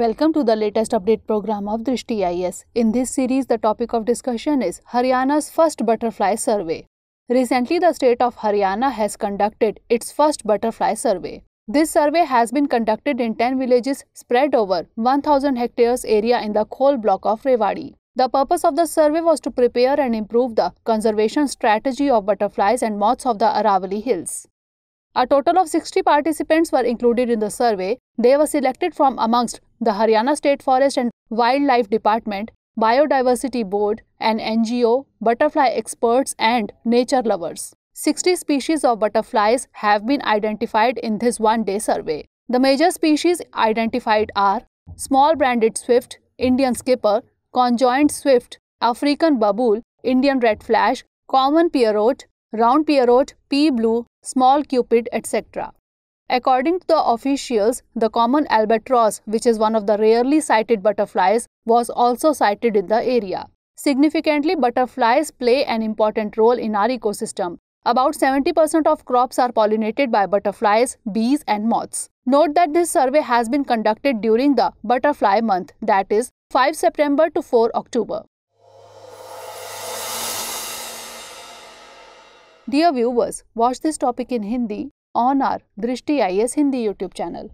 Welcome to the latest update program of Drishti IS. In this series, the topic of discussion is Haryana's first butterfly survey. Recently, the state of Haryana has conducted its first butterfly survey. This survey has been conducted in 10 villages spread over 1000 hectares area in the coal block of Rewadi. The purpose of the survey was to prepare and improve the conservation strategy of butterflies and moths of the Aravali Hills. A total of 60 participants were included in the survey. They were selected from amongst the Haryana State Forest and Wildlife Department, Biodiversity Board, an NGO, butterfly experts, and nature lovers. 60 species of butterflies have been identified in this one day survey. The major species identified are small branded swift, Indian skipper, conjoined swift, African baboon, Indian red flash, common pierrot, round pierrot, pea blue, small cupid, etc. According to the officials, the common albatross, which is one of the rarely sighted butterflies, was also sighted in the area. Significantly, butterflies play an important role in our ecosystem. About 70% of crops are pollinated by butterflies, bees, and moths. Note that this survey has been conducted during the butterfly month, that is, 5 September to 4 October. Dear viewers, watch this topic in Hindi on our Drishti I Hindi YouTube channel